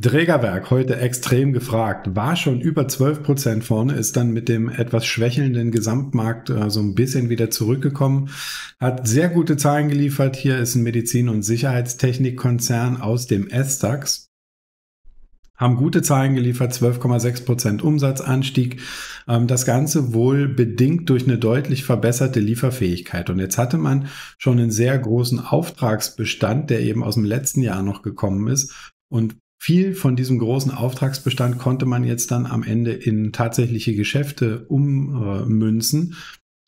Drägerwerk heute extrem gefragt, war schon über 12 Prozent vorne, ist dann mit dem etwas schwächelnden Gesamtmarkt äh, so ein bisschen wieder zurückgekommen, hat sehr gute Zahlen geliefert. Hier ist ein Medizin- und Sicherheitstechnikkonzern aus dem S-DAX haben gute Zahlen geliefert, 12,6% Prozent Umsatzanstieg. Ähm, das Ganze wohl bedingt durch eine deutlich verbesserte Lieferfähigkeit. Und jetzt hatte man schon einen sehr großen Auftragsbestand, der eben aus dem letzten Jahr noch gekommen ist. Und viel von diesem großen Auftragsbestand konnte man jetzt dann am Ende in tatsächliche Geschäfte ummünzen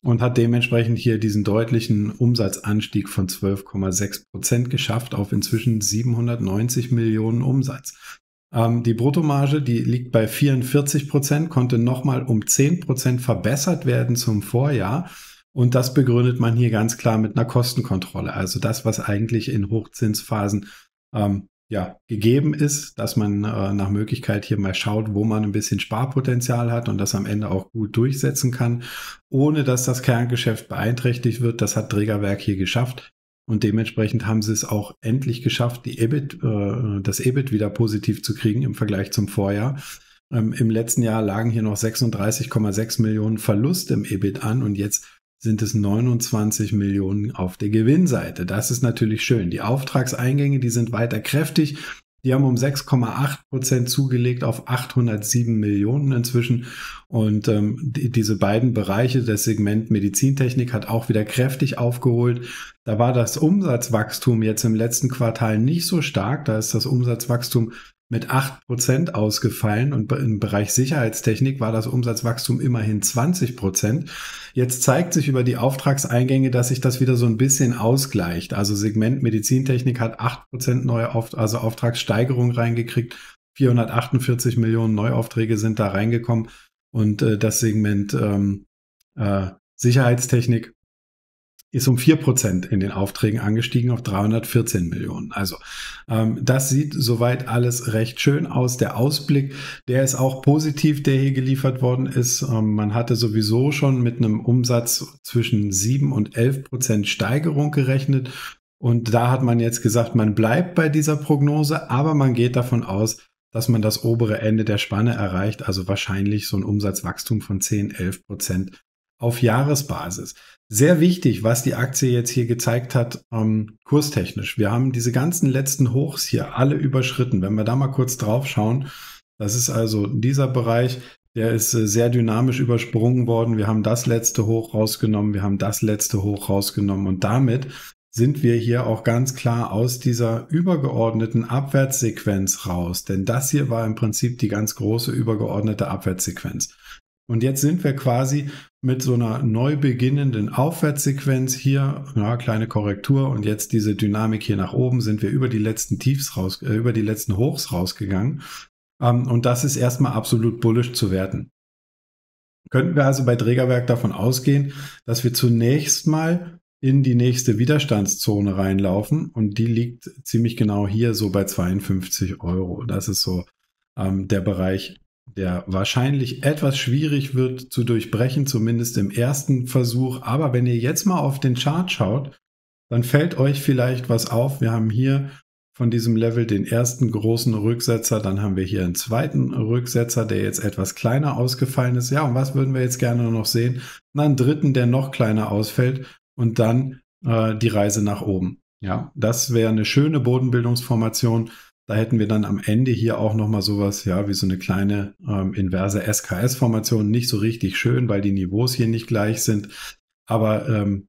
und hat dementsprechend hier diesen deutlichen Umsatzanstieg von 12,6 Prozent geschafft auf inzwischen 790 Millionen Umsatz. Ähm, die Bruttomarge, die liegt bei 44 Prozent, konnte nochmal um 10 Prozent verbessert werden zum Vorjahr. Und das begründet man hier ganz klar mit einer Kostenkontrolle. Also das, was eigentlich in Hochzinsphasen ähm, ja, gegeben ist, dass man äh, nach Möglichkeit hier mal schaut, wo man ein bisschen Sparpotenzial hat und das am Ende auch gut durchsetzen kann, ohne dass das Kerngeschäft beeinträchtigt wird. Das hat Trägerwerk hier geschafft. Und dementsprechend haben sie es auch endlich geschafft, die EBIT, äh, das EBIT wieder positiv zu kriegen im Vergleich zum Vorjahr. Ähm, Im letzten Jahr lagen hier noch 36,6 Millionen Verlust im EBIT an und jetzt sind es 29 Millionen auf der Gewinnseite. Das ist natürlich schön. Die Auftragseingänge, die sind weiter kräftig. Die haben um 6,8 Prozent zugelegt auf 807 Millionen inzwischen. Und ähm, die, diese beiden Bereiche, das Segment Medizintechnik hat auch wieder kräftig aufgeholt. Da war das Umsatzwachstum jetzt im letzten Quartal nicht so stark. Da ist das Umsatzwachstum mit 8% ausgefallen und im Bereich Sicherheitstechnik war das Umsatzwachstum immerhin 20%. Jetzt zeigt sich über die Auftragseingänge, dass sich das wieder so ein bisschen ausgleicht. Also Segment Medizintechnik hat 8% neue Auf also Auftragssteigerung reingekriegt. 448 Millionen Neuaufträge sind da reingekommen und äh, das Segment ähm, äh, Sicherheitstechnik ist um vier Prozent in den Aufträgen angestiegen auf 314 Millionen. Also ähm, das sieht soweit alles recht schön aus. Der Ausblick, der ist auch positiv, der hier geliefert worden ist. Ähm, man hatte sowieso schon mit einem Umsatz zwischen sieben und elf Prozent Steigerung gerechnet. Und da hat man jetzt gesagt, man bleibt bei dieser Prognose, aber man geht davon aus, dass man das obere Ende der Spanne erreicht, also wahrscheinlich so ein Umsatzwachstum von 10, 11 Prozent auf Jahresbasis. Sehr wichtig, was die Aktie jetzt hier gezeigt hat, ähm, kurstechnisch. Wir haben diese ganzen letzten Hochs hier alle überschritten. Wenn wir da mal kurz drauf schauen, das ist also dieser Bereich, der ist äh, sehr dynamisch übersprungen worden. Wir haben das letzte Hoch rausgenommen, wir haben das letzte Hoch rausgenommen und damit sind wir hier auch ganz klar aus dieser übergeordneten Abwärtssequenz raus. Denn das hier war im Prinzip die ganz große übergeordnete Abwärtssequenz. Und jetzt sind wir quasi mit so einer neu beginnenden Aufwärtssequenz hier, ja, kleine Korrektur und jetzt diese Dynamik hier nach oben sind wir über die letzten Tiefs raus, äh, über die letzten Hochs rausgegangen. Ähm, und das ist erstmal absolut bullisch zu werten. Könnten wir also bei Trägerwerk davon ausgehen, dass wir zunächst mal in die nächste Widerstandszone reinlaufen und die liegt ziemlich genau hier so bei 52 Euro. Das ist so ähm, der Bereich, der wahrscheinlich etwas schwierig wird zu durchbrechen, zumindest im ersten Versuch. Aber wenn ihr jetzt mal auf den Chart schaut, dann fällt euch vielleicht was auf. Wir haben hier von diesem Level den ersten großen Rücksetzer, dann haben wir hier einen zweiten Rücksetzer, der jetzt etwas kleiner ausgefallen ist. Ja, und was würden wir jetzt gerne noch sehen? Und einen dritten, der noch kleiner ausfällt und dann äh, die Reise nach oben. Ja, das wäre eine schöne Bodenbildungsformation. Da hätten wir dann am Ende hier auch nochmal sowas, ja, wie so eine kleine ähm, inverse SKS-Formation. Nicht so richtig schön, weil die Niveaus hier nicht gleich sind. Aber ähm,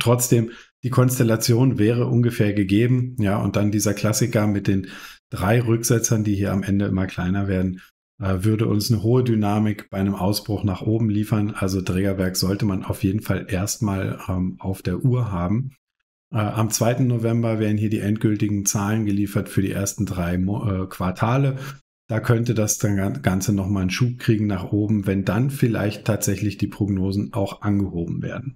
trotzdem, die Konstellation wäre ungefähr gegeben. Ja, und dann dieser Klassiker mit den drei Rücksetzern, die hier am Ende immer kleiner werden, äh, würde uns eine hohe Dynamik bei einem Ausbruch nach oben liefern. Also Trägerwerk sollte man auf jeden Fall erstmal ähm, auf der Uhr haben. Äh, am 2. November werden hier die endgültigen Zahlen geliefert für die ersten drei äh, Quartale. Da könnte das dann Ganze nochmal einen Schub kriegen nach oben, wenn dann vielleicht tatsächlich die Prognosen auch angehoben werden.